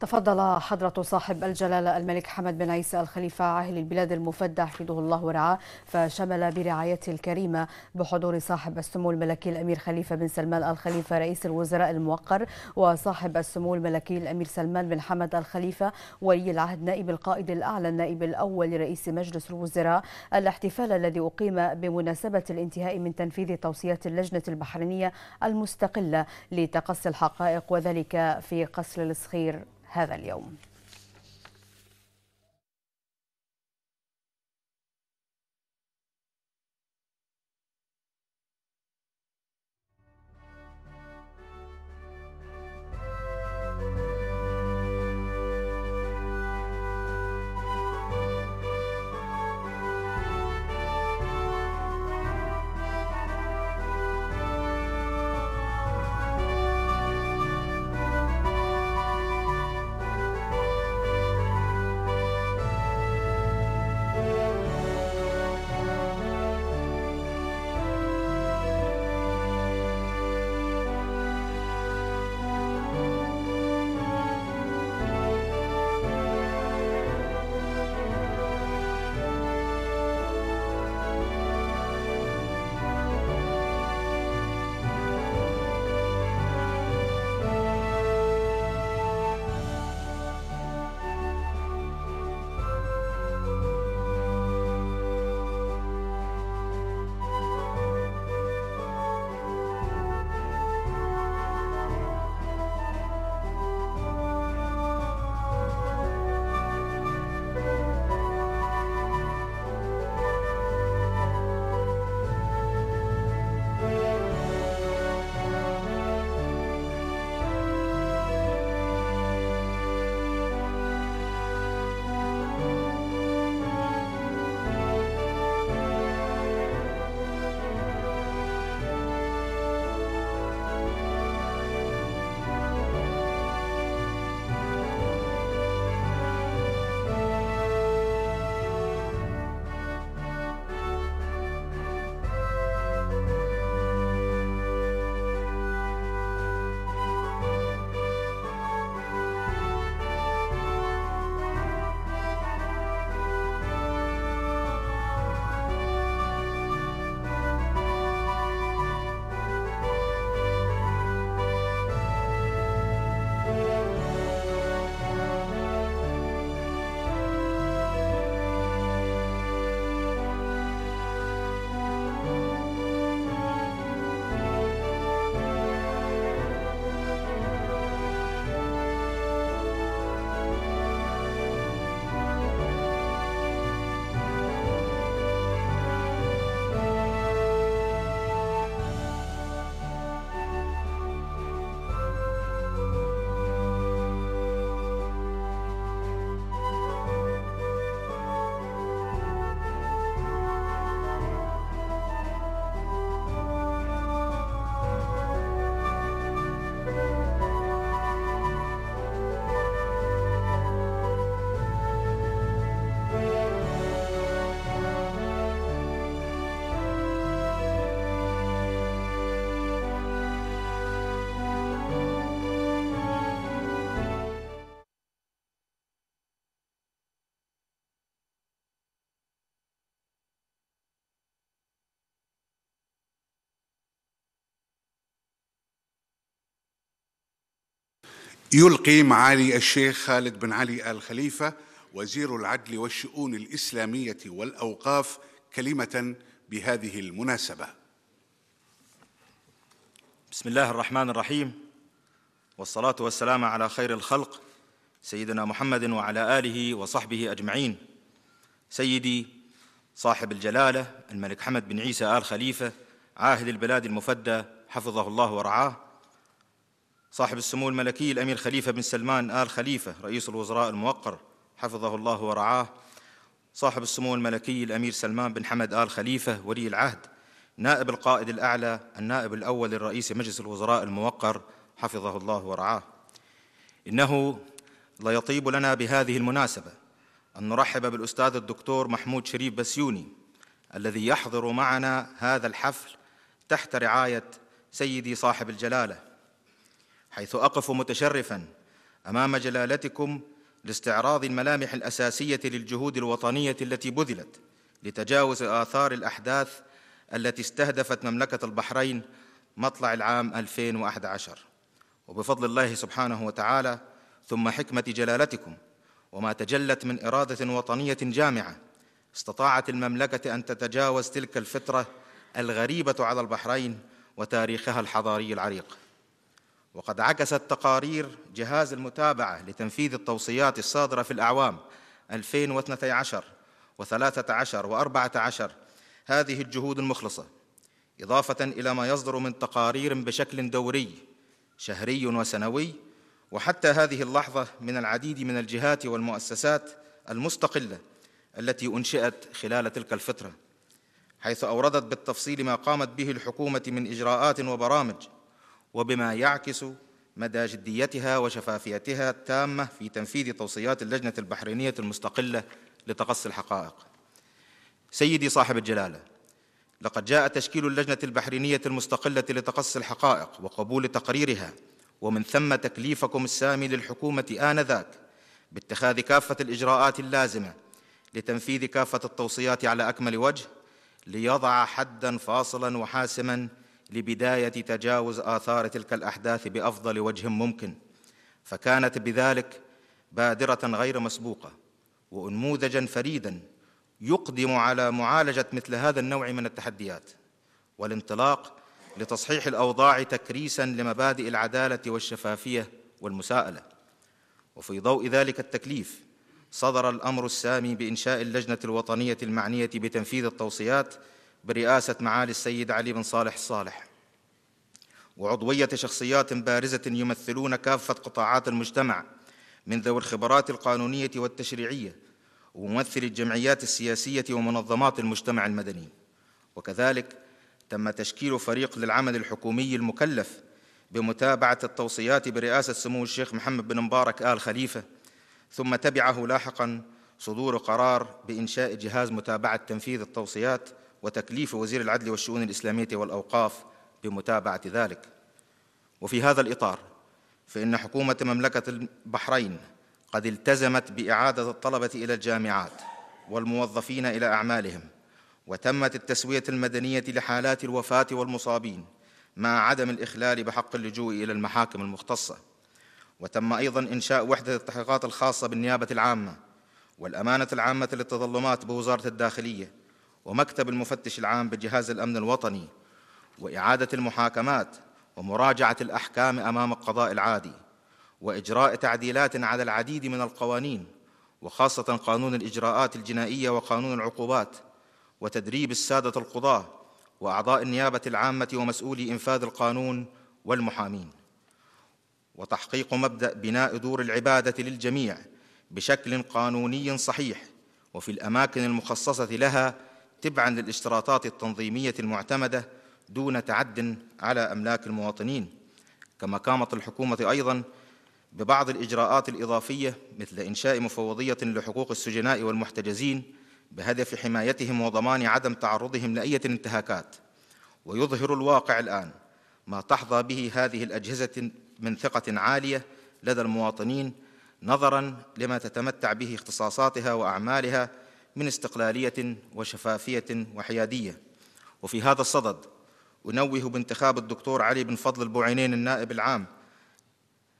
تفضل حضرة صاحب الجلالة الملك حمد بن عيسى الخليفة عاهل البلاد المفدى حفظه الله ورعاه فشمل برعايته الكريمة بحضور صاحب السمو الملكي الأمير خليفة بن سلمان الخليفة رئيس الوزراء الموقر وصاحب السمو الملكي الأمير سلمان بن حمد الخليفة ولي العهد نائب القائد الأعلى النائب الأول لرئيس مجلس الوزراء الاحتفال الذي أقيم بمناسبة الانتهاء من تنفيذ توصيات اللجنة البحرينية المستقلة لتقصي الحقائق وذلك في قصر الصخير هذا اليوم يلقي معالي الشيخ خالد بن علي آل خليفة وزير العدل والشؤون الإسلامية والأوقاف كلمة بهذه المناسبة بسم الله الرحمن الرحيم والصلاة والسلام على خير الخلق سيدنا محمد وعلى آله وصحبه أجمعين سيدي صاحب الجلالة الملك حمد بن عيسى آل خليفة عاهد البلاد المفدى حفظه الله ورعاه صاحب السمو الملكي الأمير خليفة بن سلمان آل خليفة رئيس الوزراء الموقر حفظه الله ورعاه صاحب السمو الملكي الأمير سلمان بن حمد آل خليفة ولي العهد نائب القائد الأعلى النائب الأول للرئيس مجلس الوزراء الموقر حفظه الله ورعاه إنه ليطيب لنا بهذه المناسبة أن نرحب بالأستاذ الدكتور محمود شريف بسيوني الذي يحضر معنا هذا الحفل تحت رعاية سيدي صاحب الجلالة حيث أقف متشرفا أمام جلالتكم لاستعراض الملامح الأساسية للجهود الوطنية التي بذلت لتجاوز آثار الأحداث التي استهدفت مملكة البحرين مطلع العام 2011 وبفضل الله سبحانه وتعالى ثم حكمة جلالتكم وما تجلت من إرادة وطنية جامعة استطاعت المملكة أن تتجاوز تلك الفترة الغريبة على البحرين وتاريخها الحضاري العريق وقد عكست تقارير جهاز المتابعة لتنفيذ التوصيات الصادرة في الأعوام 2012 و13 و14 هذه الجهود المخلصة إضافة إلى ما يصدر من تقارير بشكل دوري شهري وسنوي وحتى هذه اللحظة من العديد من الجهات والمؤسسات المستقلة التي أنشئت خلال تلك الفترة حيث أوردت بالتفصيل ما قامت به الحكومة من إجراءات وبرامج وبما يعكس مدى جديتها وشفافيتها التامة في تنفيذ توصيات اللجنة البحرينية المستقلة لتقصي الحقائق سيدي صاحب الجلالة لقد جاء تشكيل اللجنة البحرينية المستقلة لتقصي الحقائق وقبول تقريرها ومن ثم تكليفكم السامي للحكومة آنذاك باتخاذ كافة الإجراءات اللازمة لتنفيذ كافة التوصيات على أكمل وجه ليضع حدًا فاصلًا وحاسمًا لبدايه تجاوز اثار تلك الاحداث بافضل وجه ممكن فكانت بذلك بادره غير مسبوقه وانموذجا فريدا يقدم على معالجه مثل هذا النوع من التحديات والانطلاق لتصحيح الاوضاع تكريسا لمبادئ العداله والشفافيه والمساءله وفي ضوء ذلك التكليف صدر الامر السامي بانشاء اللجنه الوطنيه المعنيه بتنفيذ التوصيات برئاسة معالي السيد علي بن صالح الصالح وعضوية شخصيات بارزة يمثلون كافة قطاعات المجتمع من ذوي الخبرات القانونية والتشريعية وممثل الجمعيات السياسية ومنظمات المجتمع المدني وكذلك تم تشكيل فريق للعمل الحكومي المكلف بمتابعة التوصيات برئاسة سمو الشيخ محمد بن مبارك آل خليفة ثم تبعه لاحقاً صدور قرار بإنشاء جهاز متابعة تنفيذ التوصيات وتكليف وزير العدل والشؤون الإسلامية والأوقاف بمتابعة ذلك وفي هذا الإطار فإن حكومة مملكة البحرين قد التزمت بإعادة الطلبة إلى الجامعات والموظفين إلى أعمالهم وتمت التسوية المدنية لحالات الوفاة والمصابين مع عدم الإخلال بحق اللجوء إلى المحاكم المختصة وتم أيضا إنشاء وحدة التحقيقات الخاصة بالنيابة العامة والأمانة العامة للتظلمات بوزارة الداخلية ومكتب المفتش العام بجهاز الأمن الوطني وإعادة المحاكمات ومراجعة الأحكام أمام القضاء العادي وإجراء تعديلات على العديد من القوانين وخاصة قانون الإجراءات الجنائية وقانون العقوبات وتدريب السادة القضاة وأعضاء النيابة العامة ومسؤولي إنفاذ القانون والمحامين وتحقيق مبدأ بناء دور العبادة للجميع بشكل قانوني صحيح وفي الأماكن المخصصة لها تبعا للاشتراطات التنظيمية المعتمدة دون تعد على أملاك المواطنين كما قامت الحكومة أيضا ببعض الإجراءات الإضافية مثل إنشاء مفوضية لحقوق السجناء والمحتجزين بهدف حمايتهم وضمان عدم تعرضهم لأية انتهاكات ويظهر الواقع الآن ما تحظى به هذه الأجهزة من ثقة عالية لدى المواطنين نظرا لما تتمتع به اختصاصاتها وأعمالها من استقلالية وشفافية وحيادية وفي هذا الصدد أنوه بانتخاب الدكتور علي بن فضل البوعينين النائب العام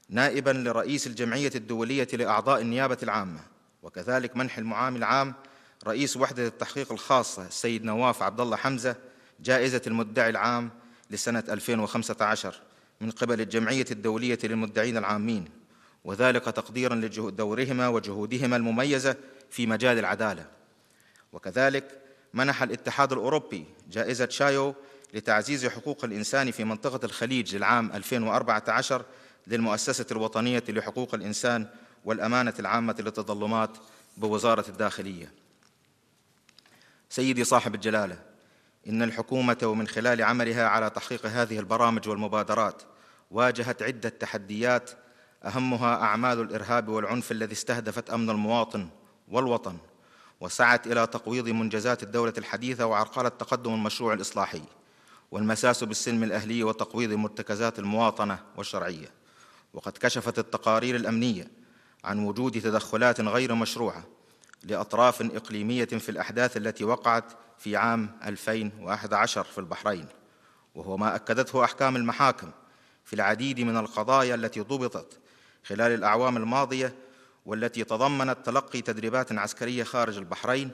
نائبا لرئيس الجمعية الدولية لأعضاء النيابة العامة وكذلك منح المعامل العام رئيس وحدة التحقيق الخاصة السيد نواف عبد الله حمزة جائزة المدعي العام لسنة 2015 من قبل الجمعية الدولية للمدعين العامين وذلك تقديرا لدورهما وجهودهما المميزة في مجال العدالة وكذلك منح الاتحاد الأوروبي جائزة شايو لتعزيز حقوق الإنسان في منطقة الخليج للعام 2014 للمؤسسة الوطنية لحقوق الإنسان والأمانة العامة للتظلمات بوزارة الداخلية سيدي صاحب الجلالة إن الحكومة ومن خلال عملها على تحقيق هذه البرامج والمبادرات واجهت عدة تحديات أهمها أعمال الإرهاب والعنف الذي استهدفت أمن المواطن والوطن وسعت إلى تقويض منجزات الدولة الحديثة وعرقلة تقدم المشروع الإصلاحي والمساس بالسلم الأهلي وتقويض مرتكزات المواطنة والشرعية وقد كشفت التقارير الأمنية عن وجود تدخلات غير مشروعة لأطراف إقليمية في الأحداث التي وقعت في عام 2011 في البحرين وهو ما أكدته أحكام المحاكم في العديد من القضايا التي ضبطت خلال الأعوام الماضية والتي تضمنت تلقي تدريبات عسكرية خارج البحرين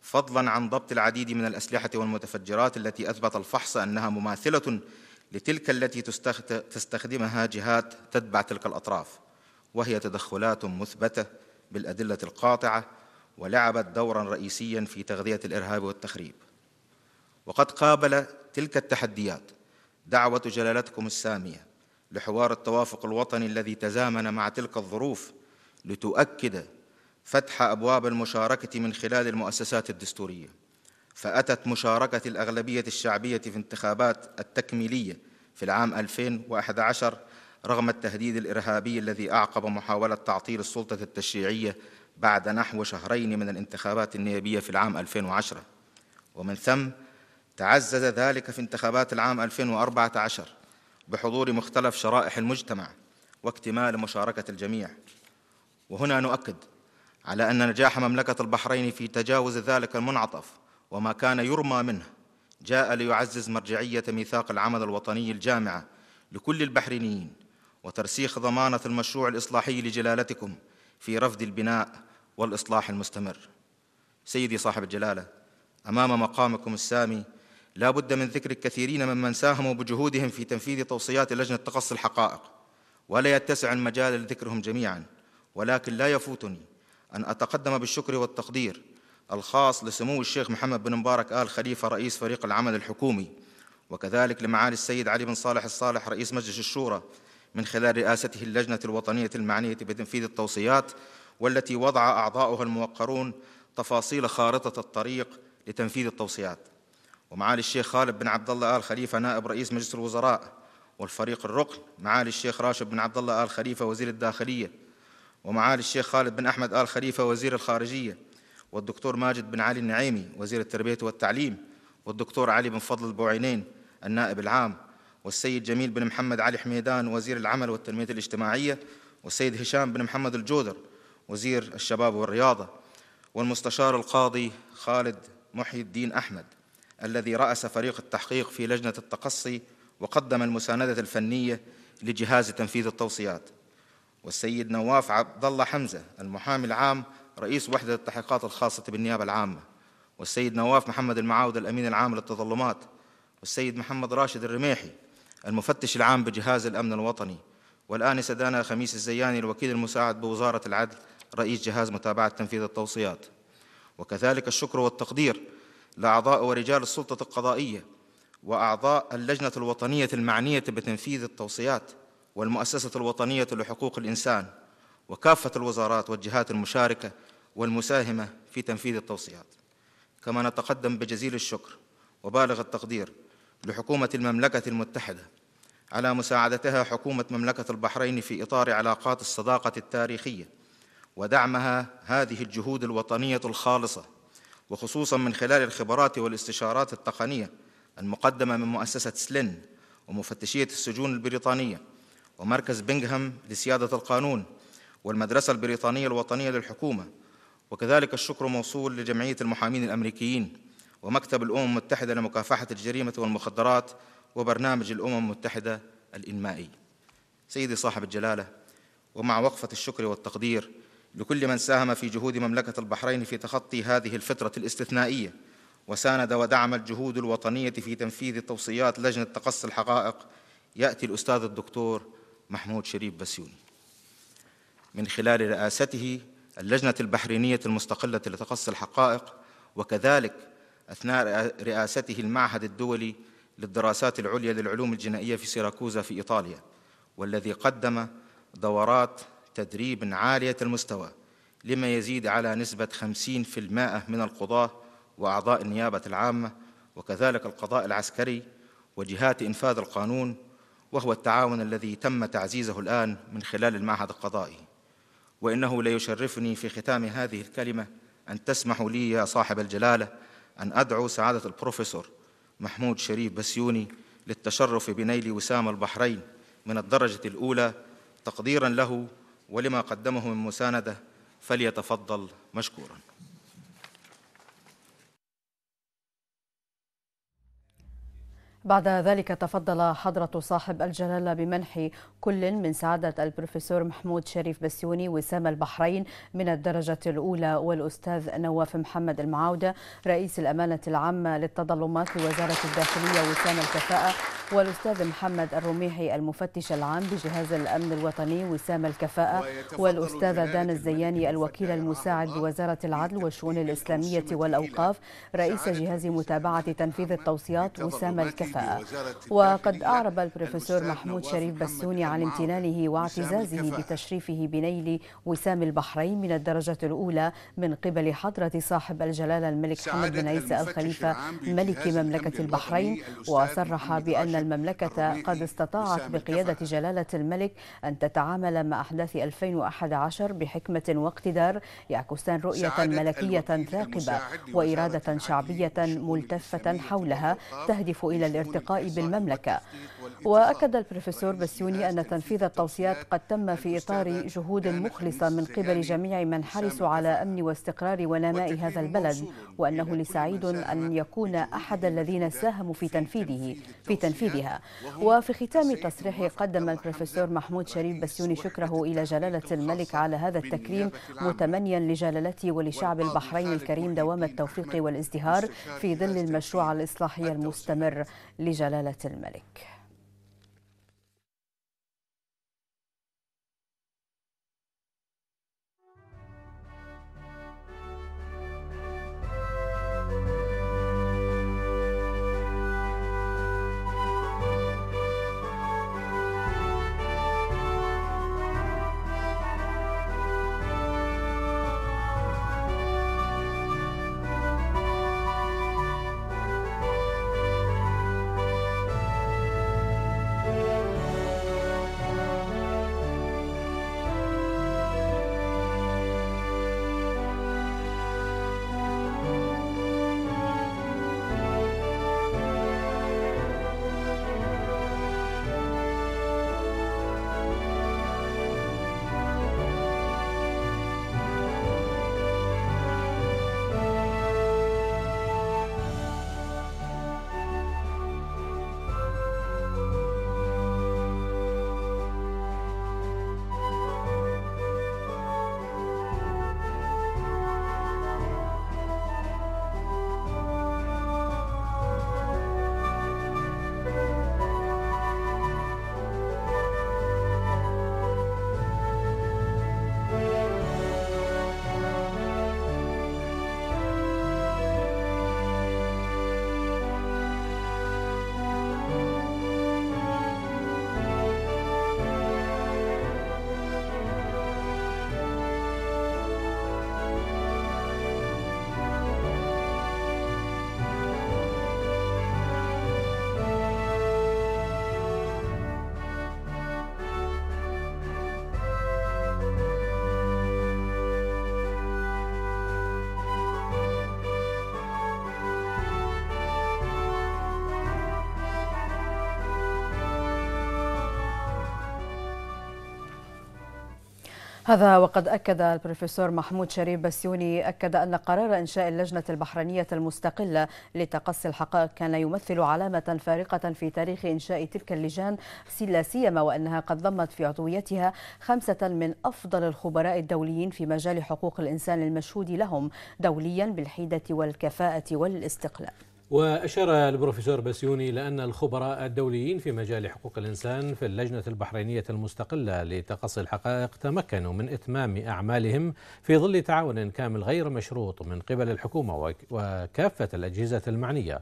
فضلا عن ضبط العديد من الأسلحة والمتفجرات التي أثبت الفحص أنها مماثلة لتلك التي تستخدمها جهات تتبع تلك الأطراف وهي تدخلات مثبتة بالأدلة القاطعة ولعبت دورا رئيسيا في تغذية الإرهاب والتخريب وقد قابل تلك التحديات دعوة جلالتكم السامية لحوار التوافق الوطني الذي تزامن مع تلك الظروف لتؤكد فتح أبواب المشاركة من خلال المؤسسات الدستورية فأتت مشاركة الأغلبية الشعبية في انتخابات التكميلية في العام 2011 رغم التهديد الإرهابي الذي أعقب محاولة تعطيل السلطة التشريعية بعد نحو شهرين من الانتخابات النيابية في العام 2010 ومن ثم تعزز ذلك في انتخابات العام 2014 بحضور مختلف شرائح المجتمع واكتمال مشاركة الجميع وهنا نؤكد على أن نجاح مملكة البحرين في تجاوز ذلك المنعطف وما كان يرمى منه جاء ليعزز مرجعية ميثاق العمل الوطني الجامعة لكل البحرينيين وترسيخ ضمانة المشروع الإصلاحي لجلالتكم في رفض البناء والإصلاح المستمر سيدي صاحب الجلالة أمام مقامكم السامي لا بد من ذكر الكثيرين ممن ساهموا بجهودهم في تنفيذ توصيات لجنة تقصي الحقائق ولا يتسع المجال لذكرهم جميعاً ولكن لا يفوتني أن أتقدم بالشكر والتقدير الخاص لسمو الشيخ محمد بن مبارك آل خليفة رئيس فريق العمل الحكومي وكذلك لمعالي السيد علي بن صالح الصالح رئيس مجلس الشورى من خلال رئاسته اللجنة الوطنية المعنية بتنفيذ التوصيات والتي وضع أعضاؤها الموقرون تفاصيل خارطة الطريق لتنفيذ التوصيات ومعالي الشيخ خالد بن عبد الله آل خليفة نائب رئيس مجلس الوزراء والفريق الركن معالي الشيخ راشد بن عبد الله آل خليفة وزير الداخلية ومعالي الشيخ خالد بن أحمد آل خليفة وزير الخارجية والدكتور ماجد بن علي النعيمي وزير التربية والتعليم والدكتور علي بن فضل البوعينين النائب العام والسيد جميل بن محمد علي حميدان وزير العمل والتنمية الاجتماعية والسيد هشام بن محمد الجودر وزير الشباب والرياضة والمستشار القاضي خالد محي الدين أحمد الذي رأس فريق التحقيق في لجنة التقصي وقدم المساندة الفنية لجهاز تنفيذ التوصيات والسيد نواف عبد الله حمزة المحامي العام رئيس وحدة التحقيقات الخاصة بالنيابة العامة والسيد نواف محمد المعاود الأمين العام للتظلمات والسيد محمد راشد الرميحي المفتش العام بجهاز الأمن الوطني والآنسة دانا خميس الزياني الوكيل المساعد بوزارة العدل رئيس جهاز متابعة تنفيذ التوصيات وكذلك الشكر والتقدير لأعضاء ورجال السلطة القضائية وأعضاء اللجنة الوطنية المعنية بتنفيذ التوصيات والمؤسسة الوطنية لحقوق الإنسان وكافة الوزارات والجهات المشاركة والمساهمة في تنفيذ التوصيات كما نتقدم بجزيل الشكر وبالغ التقدير لحكومة المملكة المتحدة على مساعدتها حكومة مملكة البحرين في إطار علاقات الصداقة التاريخية ودعمها هذه الجهود الوطنية الخالصة وخصوصا من خلال الخبرات والاستشارات التقنية المقدمة من مؤسسة سلين ومفتشية السجون البريطانية ومركز بنغهام لسيادة القانون والمدرسة البريطانية الوطنية للحكومة وكذلك الشكر موصول لجمعية المحامين الأمريكيين ومكتب الأمم المتحدة لمكافحة الجريمة والمخدرات وبرنامج الأمم المتحدة الإنمائي سيدي صاحب الجلالة ومع وقفة الشكر والتقدير لكل من ساهم في جهود مملكة البحرين في تخطي هذه الفترة الاستثنائية وساند ودعم الجهود الوطنية في تنفيذ توصيات لجنة تقصي الحقائق يأتي الأستاذ الدكتور محمود شريف بسيوني من خلال رئاسته اللجنة البحرينية المستقلة لتقصي الحقائق وكذلك أثناء رئاسته المعهد الدولي للدراسات العليا للعلوم الجنائية في سيراكوزا في إيطاليا والذي قدم دورات تدريب عالية المستوى لما يزيد على نسبة 50% من القضاة وأعضاء النيابة العامة وكذلك القضاء العسكري وجهات إنفاذ القانون وهو التعاون الذي تم تعزيزه الآن من خلال المعهد القضائي وإنه ليشرفني في ختام هذه الكلمة أن تسمحوا لي يا صاحب الجلالة أن أدعو سعادة البروفيسور محمود شريف بسيوني للتشرف بنيل وسام البحرين من الدرجة الأولى تقديرا له ولما قدمه من مساندة فليتفضل مشكوراً بعد ذلك تفضل حضرة صاحب الجلالة بمنح كل من سعادة البروفيسور محمود شريف بسيوني وسام البحرين من الدرجة الأولى والأستاذ نواف محمد المعاودة رئيس الأمانة العامة للتظلمات لوزارة الداخلية وسام الكفاءة والأستاذ محمد الرميحي المفتش العام بجهاز الأمن الوطني وسام الكفاءة والأستاذ دان الزياني الوكيل المساعد بوزارة العدل والشؤون الإسلامية والأوقاف رئيس جهاز متابعة تنفيذ التوصيات وسام الكفاءة الكفاءة وقد أعرب البروفيسور محمود شريف بسوني عن امتنانه واعتزازه بتشريفه بنيل وسام البحرين من الدرجة الأولى من قبل حضرة صاحب الجلالة الملك حمد بن عيسى الخليفة ملك مملكة البحرين وصرح بأن المملكة قد استطاعت بقيادة جلالة الملك أن تتعامل مع أحداث 2011 بحكمة واقتدار يعكسان رؤية ملكية ثاقبة وإرادة شعبية ملتفة حولها تهدف إلى الارتفاع الارتقاء بالمملكة وأكد البروفيسور بسيوني أن تنفيذ التوصيات قد تم في إطار جهود مخلصة من قبل جميع من حرصوا على أمن واستقرار ونماء هذا البلد وأنه لسعيد أن يكون أحد الذين ساهموا في تنفيذه في تنفيذها وفي ختام تصريحه قدم البروفيسور محمود شريف بسيوني شكره إلى جلالة الملك على هذا التكريم متمنيا لجلالته ولشعب البحرين الكريم دوام التوفيق والازدهار في ظل المشروع الإصلاحي المستمر لجلالة الملك هذا وقد أكد البروفيسور محمود شريف بسيوني أكد أن قرار إنشاء اللجنة البحرينية المستقلة لتقصي الحقائق كان يمثل علامة فارقة في تاريخ إنشاء تلك اللجان لا سيما وأنها قد ضمت في عضويتها خمسة من أفضل الخبراء الدوليين في مجال حقوق الإنسان المشهود لهم دوليا بالحيدة والكفاءة والاستقلال وأشار البروفيسور بسيوني إلى أن الخبراء الدوليين في مجال حقوق الإنسان في اللجنة البحرينية المستقلة لتقصي الحقائق تمكنوا من إتمام أعمالهم في ظل تعاون كامل غير مشروط من قبل الحكومة وكافة الأجهزة المعنية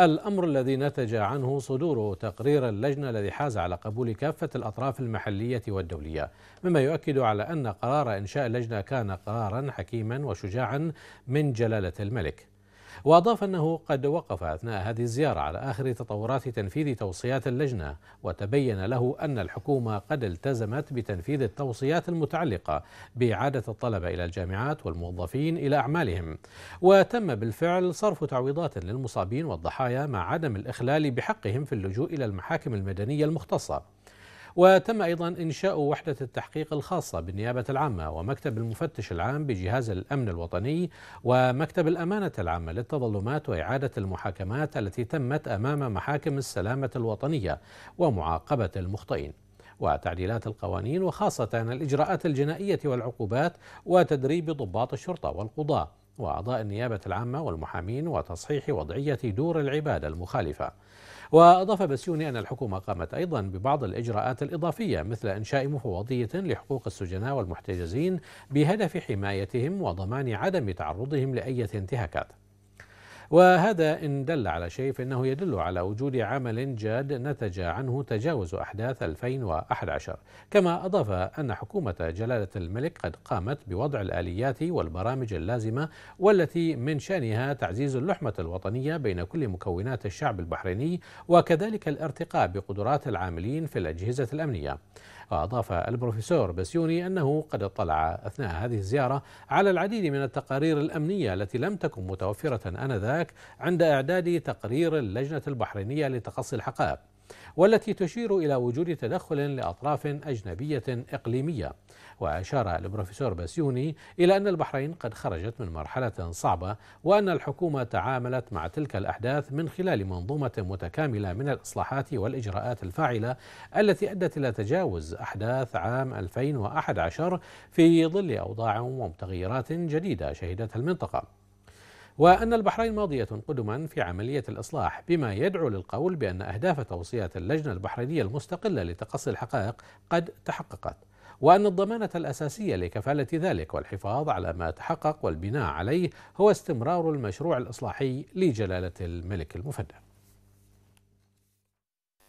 الأمر الذي نتج عنه صدور تقرير اللجنة الذي حاز على قبول كافة الأطراف المحلية والدولية مما يؤكد على أن قرار إنشاء اللجنة كان قرارا حكيما وشجاعا من جلالة الملك وأضاف أنه قد وقف أثناء هذه الزيارة على آخر تطورات تنفيذ توصيات اللجنة وتبين له أن الحكومة قد التزمت بتنفيذ التوصيات المتعلقة بإعادة الطلبة إلى الجامعات والموظفين إلى أعمالهم وتم بالفعل صرف تعويضات للمصابين والضحايا مع عدم الإخلال بحقهم في اللجوء إلى المحاكم المدنية المختصة وتم أيضا إنشاء وحدة التحقيق الخاصة بالنيابة العامة ومكتب المفتش العام بجهاز الأمن الوطني ومكتب الأمانة العامة للتظلمات وإعادة المحاكمات التي تمت أمام محاكم السلامة الوطنية ومعاقبة المخطئين وتعديلات القوانين وخاصة الإجراءات الجنائية والعقوبات وتدريب ضباط الشرطة والقضاة وأعضاء النيابة العامة والمحامين وتصحيح وضعية دور العبادة المخالفة وأضاف بسيوني أن الحكومة قامت أيضا ببعض الإجراءات الإضافية مثل إنشاء مفوضية لحقوق السجناء والمحتجزين بهدف حمايتهم وضمان عدم تعرضهم لأي انتهاكات وهذا إن دل على شيء فإنه يدل على وجود عمل جاد نتج عنه تجاوز أحداث 2011 كما أضاف أن حكومة جلالة الملك قد قامت بوضع الآليات والبرامج اللازمة والتي من شأنها تعزيز اللحمة الوطنية بين كل مكونات الشعب البحريني وكذلك الارتقاء بقدرات العاملين في الأجهزة الأمنية وأضاف البروفيسور بسيوني أنه قد اطلع أثناء هذه الزيارة على العديد من التقارير الأمنية التي لم تكن متوفرة آنذاك هناك عند إعداد تقرير اللجنة البحرينية لتقصي الحقائق والتي تشير إلى وجود تدخل لأطراف أجنبية إقليمية وأشار البروفيسور بسيوني إلى أن البحرين قد خرجت من مرحلة صعبة وأن الحكومة تعاملت مع تلك الأحداث من خلال منظومة متكاملة من الإصلاحات والإجراءات الفاعلة التي أدت إلى تجاوز أحداث عام 2011 في ظل أوضاع ومتغيرات جديدة شهدتها المنطقة وأن البحرين ماضية قدما في عملية الإصلاح بما يدعو للقول بأن أهداف توصيات اللجنة البحرينية المستقلة لتقصي الحقائق قد تحققت وأن الضمانة الأساسية لكفالة ذلك والحفاظ على ما تحقق والبناء عليه هو استمرار المشروع الإصلاحي لجلالة الملك المفدى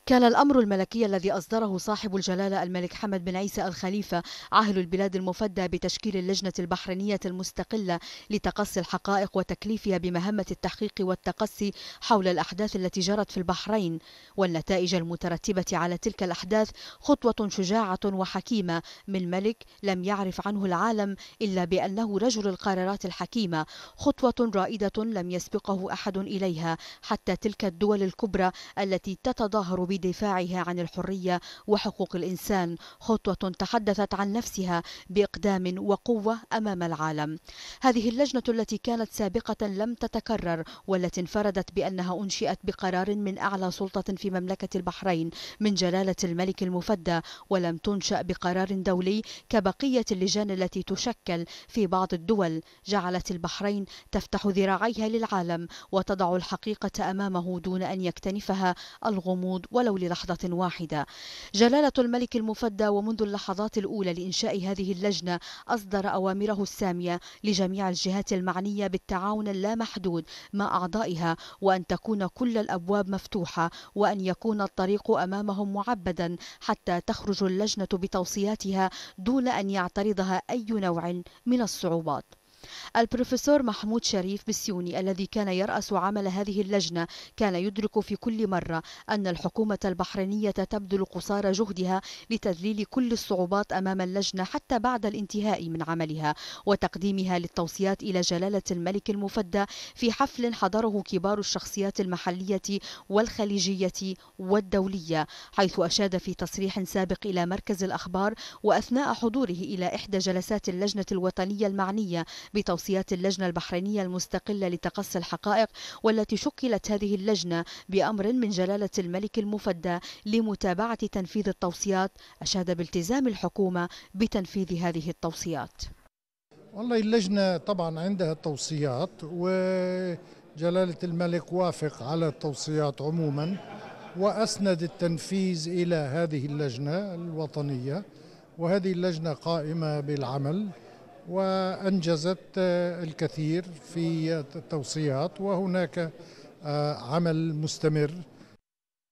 كان الأمر الملكي الذي أصدره صاحب الجلالة الملك حمد بن عيسى الخليفة عاهل البلاد المفدى بتشكيل اللجنة البحرينية المستقلة لتقصي الحقائق وتكليفها بمهمة التحقيق والتقصي حول الأحداث التي جرت في البحرين والنتائج المترتبة على تلك الأحداث خطوة شجاعة وحكيمة من ملك لم يعرف عنه العالم إلا بأنه رجل القرارات الحكيمة خطوة رائدة لم يسبقه أحد إليها حتى تلك الدول الكبرى التي تتظاهر بدفاعها عن الحرية وحقوق الإنسان خطوة تحدثت عن نفسها بإقدام وقوة أمام العالم هذه اللجنة التي كانت سابقة لم تتكرر والتي انفردت بأنها أنشئت بقرار من أعلى سلطة في مملكة البحرين من جلالة الملك المفدى ولم تنشأ بقرار دولي كبقية اللجان التي تشكل في بعض الدول جعلت البحرين تفتح ذراعيها للعالم وتضع الحقيقة أمامه دون أن يكتنفها الغموض وال ولو للحظة واحدة جلالة الملك المفدى ومنذ اللحظات الأولى لإنشاء هذه اللجنة أصدر أوامره السامية لجميع الجهات المعنية بالتعاون اللامحدود مع أعضائها وأن تكون كل الأبواب مفتوحة وأن يكون الطريق أمامهم معبدا حتى تخرج اللجنة بتوصياتها دون أن يعترضها أي نوع من الصعوبات البروفيسور محمود شريف بسيوني الذي كان يرأس عمل هذه اللجنة كان يدرك في كل مرة أن الحكومة البحرينية تبذل قصارى جهدها لتذليل كل الصعوبات أمام اللجنة حتى بعد الانتهاء من عملها وتقديمها للتوصيات إلى جلالة الملك المفدى في حفل حضره كبار الشخصيات المحلية والخليجية والدولية حيث أشاد في تصريح سابق إلى مركز الأخبار وأثناء حضوره إلى إحدى جلسات اللجنة الوطنية المعنية بتوصيات اللجنة البحرينية المستقلة لتقصي الحقائق والتي شكلت هذه اللجنة بأمر من جلالة الملك المفدى لمتابعة تنفيذ التوصيات أشاد بالتزام الحكومة بتنفيذ هذه التوصيات والله اللجنة طبعا عندها توصيات وجلالة الملك وافق على التوصيات عموما وأسند التنفيذ إلى هذه اللجنة الوطنية وهذه اللجنة قائمة بالعمل وأنجزت الكثير في التوصيات وهناك عمل مستمر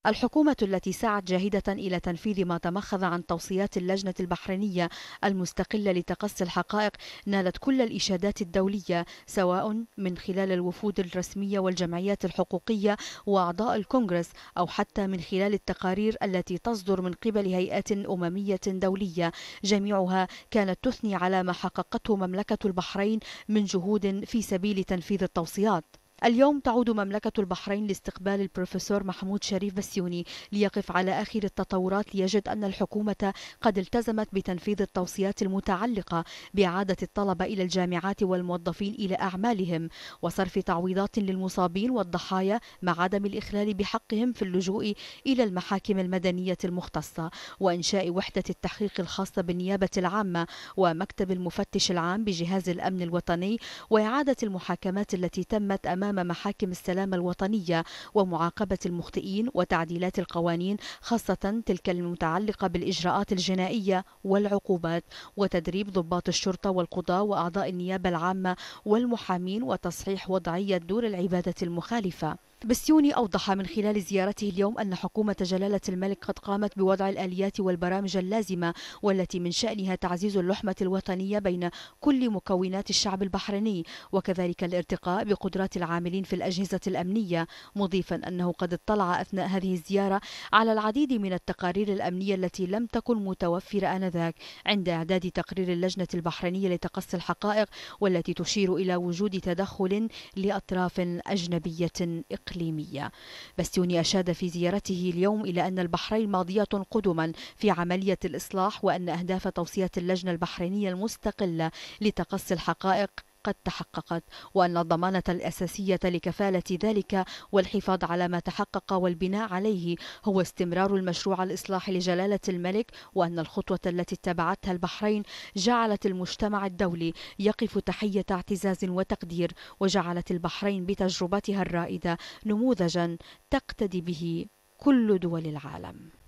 الحكومة التي سعت جاهدة إلى تنفيذ ما تمخض عن توصيات اللجنة البحرينية المستقلة لتقصي الحقائق نالت كل الإشادات الدولية سواء من خلال الوفود الرسمية والجمعيات الحقوقية وأعضاء الكونغرس أو حتى من خلال التقارير التي تصدر من قبل هيئات أممية دولية جميعها كانت تثني على ما حققته مملكة البحرين من جهود في سبيل تنفيذ التوصيات اليوم تعود مملكة البحرين لاستقبال البروفيسور محمود شريف بسيوني ليقف على آخر التطورات ليجد أن الحكومة قد التزمت بتنفيذ التوصيات المتعلقة بإعادة الطلبة إلى الجامعات والموظفين إلى أعمالهم وصرف تعويضات للمصابين والضحايا مع عدم الإخلال بحقهم في اللجوء إلى المحاكم المدنية المختصة وإنشاء وحدة التحقيق الخاصة بالنيابة العامة ومكتب المفتش العام بجهاز الأمن الوطني وإعادة المحاكمات التي تمت أمام أمام محاكم السلام الوطنية ومعاقبة المخطئين وتعديلات القوانين خاصة تلك المتعلقة بالإجراءات الجنائية والعقوبات وتدريب ضباط الشرطة والقضاة وأعضاء النيابة العامة والمحامين وتصحيح وضعية دور العبادة المخالفة بسيوني أوضح من خلال زيارته اليوم أن حكومة جلالة الملك قد قامت بوضع الآليات والبرامج اللازمة والتي من شأنها تعزيز اللحمة الوطنية بين كل مكونات الشعب البحريني وكذلك الارتقاء بقدرات العاملين في الأجهزة الأمنية مضيفا أنه قد اطلع أثناء هذه الزيارة على العديد من التقارير الأمنية التي لم تكن متوفرة آنذاك عند إعداد تقرير اللجنة البحرينية لتقصي الحقائق والتي تشير إلى وجود تدخل لأطراف أجنبية إقليمية الإقليمية بستيوني أشاد في زيارته اليوم إلى أن البحرين ماضية قدما في عملية الإصلاح وأن أهداف توصية اللجنة البحرينية المستقلة لتقصي الحقائق قد تحققت وأن الضمانة الأساسية لكفالة ذلك والحفاظ على ما تحقق والبناء عليه هو استمرار المشروع الإصلاحي لجلالة الملك وأن الخطوة التي اتبعتها البحرين جعلت المجتمع الدولي يقف تحية اعتزاز وتقدير وجعلت البحرين بتجربتها الرائدة نموذجا تقتدي به كل دول العالم